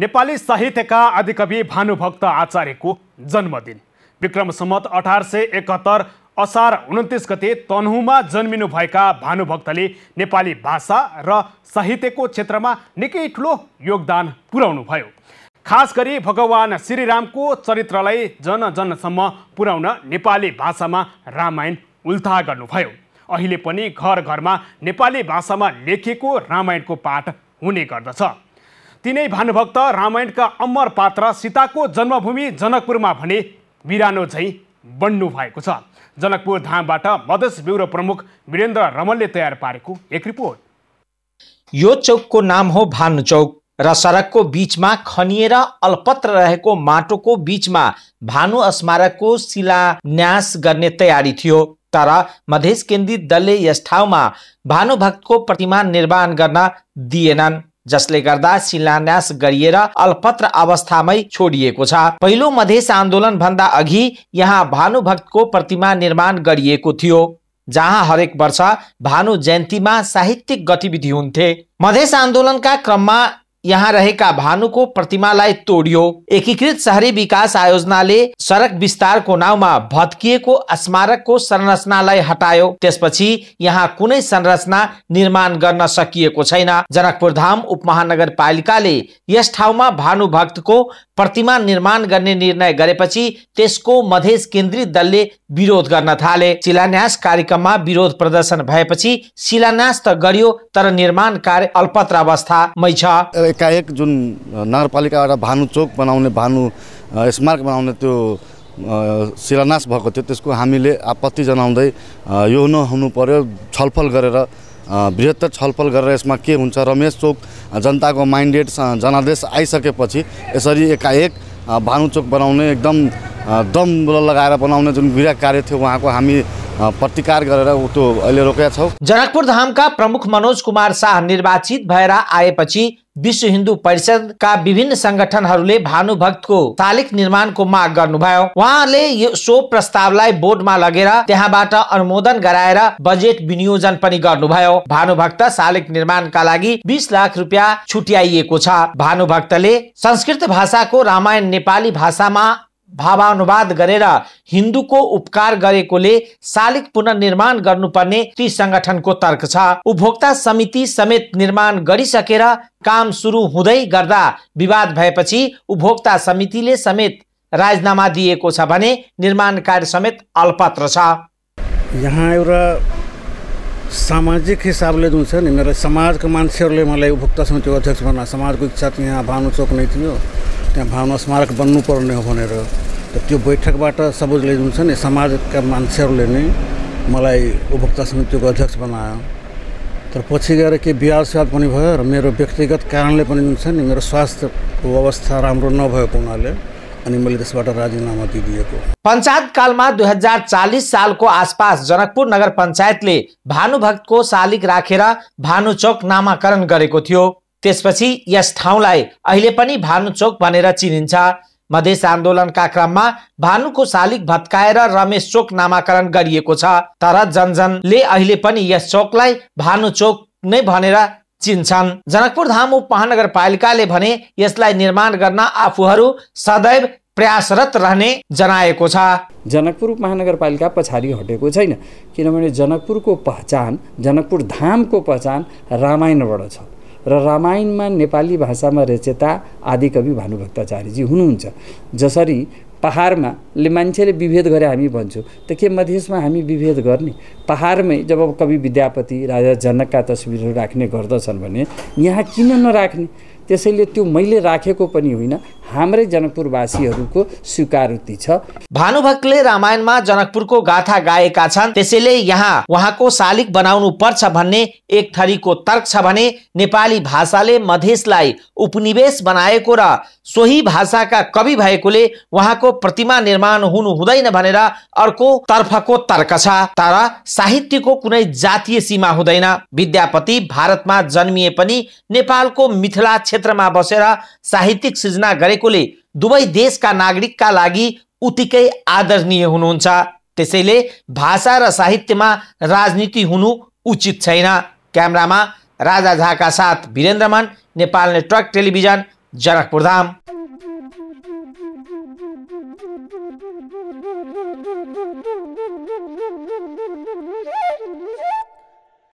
नेपाली साहित्यका आदिकवि भानुभक्त आचार्यको जन्मदिन विक्रम सम्मत अठार सय एकहत्तर असार उन्तिस गते तनहुमा जन्मिनुभएका भानुभक्तले नेपाली भाषा र साहित्यको क्षेत्रमा निकै ठुलो योगदान पुर्याउनुभयो खास गरी भगवान् श्रीरामको चरित्रलाई जनजनसम्म पुर्याउन नेपाली भाषामा रामायण उल्था गर्नुभयो अहिले पनि घर घरमा नेपाली भाषामा लेखिएको रामायणको पाठ हुने गर्दछ तिनै भानुभक्त रामायणका अमर पात्र सीताको जन्मभूमि जनकपुरमा भने बिरानो झैँ बन्नु भएको छ जनकपुर धामबाट मधेस ब्युरो प्रमुख वीरेन्द्र रमलले तयार पारेको एक रिपोर्ट यो चौकको नाम हो भानु चौक र सडकको बिचमा खनिएर अल्पत्र रहेको माटोको बिचमा भानु स्मारकको शिलान्यास गर्ने तयारी थियो तर मधेस केन्द्रित दलले यस ठाउँमा भानुभक्तको प्रतिमा निर्माण गर्न दिएनन् जसले गर्दा शिलान्यास गरिएर अल्पत्र अवस्थामै छोडिएको छ पहिलो मधेस आन्दोलन भन्दा अघि यहाँ भानुभक्तको प्रतिमा निर्माण गरिएको थियो जहाँ हरेक वर्ष भानु जयन्तीमा साहित्यिक गतिविधि हुन्थे मधेस आन्दोलनका क्रममा यहाँ रहेका भानुको प्रतिमालाई तोडियो एकीकृत शहरी विकास आयोजनाले सडक विस्तारको नाउँमा भत्किएको स्मारकको संरचनालाई हटायो त्यसपछि यहाँ कुनै संरचना निर्माण गर्न सकिएको छैन जनकपुर धाम उपमहानगरपालिकाले यस ठाउँमा भानु भक्तको प्रतिमा निर्माण गर्ने निर्णय गरेपछि त्यसको मधेस केन्द्रित दलले विरोध गर्न थाले शिलान्यास कार्यक्रममा विरोध प्रदर्शन भएपछि शिलान्यास त गरियो तर निर्माण कार्य अल्पत्र अवस्थामै छ एकाएक जुन नगरपालिकाबाट भानु चोक बनाउने भानु स्मारक बनाउने त्यो शिलान्यास भएको थियो त्यसको हामीले आपत्ति जनाउँदै यो नहुनु पर्यो छलफल गरेर बृहत्तर छलफल गरेर यसमा के हुन्छ रमेश चोक जनताको माइन्डेड जनादेश आइसकेपछि यसरी एकाएक भानु चोक बनाउने एकदम दम लगाएर बनाउने जुन विराट कार्य थियो उहाँको हामी प्रतिकार गरेर उतो अहिले रोकेका छौँ जनकपुर धामका प्रमुख मनोज कुमार शाह निर्वाचित भएर आएपछि विश्व हिन्दू परिषदका विभिन्न संगठनहरूले भानुभक्तको तालिक निर्माणको माग गर्नुभयो उहाँले यो सो प्रस्तावलाई बोर्डमा लगेर त्यहाँबाट अनुमोदन गराएर बजेट विनियोजन पनि गर्नुभयो भानुभक्त शालिक निर्माणका लागि बिस लाख रुपियाँ छुट्याइएको छ भानुभक्तले संस्कृत भाषाको रामायण नेपाली भाषामा भावानुवाद गरेर हिन्दूको उपकार गरेकोले शालिक पुनर्निर्माण गर्नुपर्ने ती संगठनको तर्क छ उपभोक्ता समिति समेत निर्माण गरिसकेर काम सुरु हुँदै गर्दा विवाद भएपछि उपभोक्ता समितिले समेत राजीनामा दिएको छ भने निर्माण कार्य समेत अल्पत्र छ यहाँ एउटा सामाजिक हिसाबले जुन छ नि मेरो समाजको मान्छेहरूले मलाई उपभोक्ता समितिको अध्यक्ष बन्न समाजको इच्छा त यहाँ भानु चोक नै थियो त्यहाँ भावना स्मारक बन्नुपर्ने हो भनेर त त्यो बैठकबाट सबैले जुन छ नि समाजका मान्छेहरूले नै मलाई उपभोक्ता समितिको अध्यक्ष बनायो तर पछि गएर के बिहार स्वाद पनि भयो र मेरो व्यक्तिगत कारणले पनि जुन छ नि मेरो स्वास्थ्यको अवस्था राम्रो नभएको हुनाले अनि मैले त्यसबाट राजीनामा दिइदिएको कालमा दुई हजार चालिस सालको आसपास जनकपुर नगर पञ्चायतले भानुभक्तको शालिक राखेर भानुचोक भानु नामाकरण गरेको थियो त्यसपछि यस ठाउँलाई अहिले पनि भानु भनेर चिनिन्छ मधेस आन्दोलनका क्रममा भानुको शालिक भत्काएर रमेश चोक नामाकरण गरिएको छ तर जनजनले अहिले पनि यस चोकलाई भानु चोक नै भनेर चिन्छन् जनकपुर धाम उप महानगरपालिकाले भने यसलाई निर्माण गर्न आफूहरू सदैव प्रयासरत रहने जनाएको छ जनकपुर महानगरपालिका पछाडि हटेको छैन किनभने जनकपुरको पहिचान जनकपुर धामको पहिचान रामायणबाट छ र रामायणमा नेपाली भाषामा रचेता आदिकवि भानुभक्ताचार्यजी हुनुहुन्छ जसरी पहाडमा ले मान्छेले विभेद गरे हामी भन्छौँ त के मधेसमा हामी विभेद गर्ने पहाडमै जब कवि विद्यापति राजा जनकका तस्विरहरू राख्ने गर्दछन् भने यहाँ किन नराख्ने त्यसैले त्यो मैले राखेको पनि होइन हाम्रै जनकपुरवासीहरूको स्वीकारोक्ति छ भानुभक्तले रामायणमा जनकपुरको गाथा गाएका छन् त्यसैले यहाँ उहाँको शालिक बनाउनु पर्छ भन्ने एक थरीको तर्क छ भने नेपाली भाषाले मधेसलाई उपनिवेश बनाएको र सोही भाषाका कवि भएकोले उहाँको प्रतिमा निर्माण हुनु हुँदैन भनेर अर्को तर्फको तर्क छ तर साहित्यको कुनै जातीय सीमा हुँदैन विद्यापति भारतमा जन्मिए पनि नेपालको मिथिला क्षेत्रमा बसेर साहित्यिक सृजना गरे भएकोले दुवै देशका नागरिकका लागि उत्तिकै आदरणीय हुनुहुन्छ त्यसैले भाषा र साहित्यमा राजनीति हुनु उचित छैन क्यामरामा राजा झाका साथ वीरेन्द्रमन नेपाल नेटवर्क टेलिभिजन जनकपुरधाम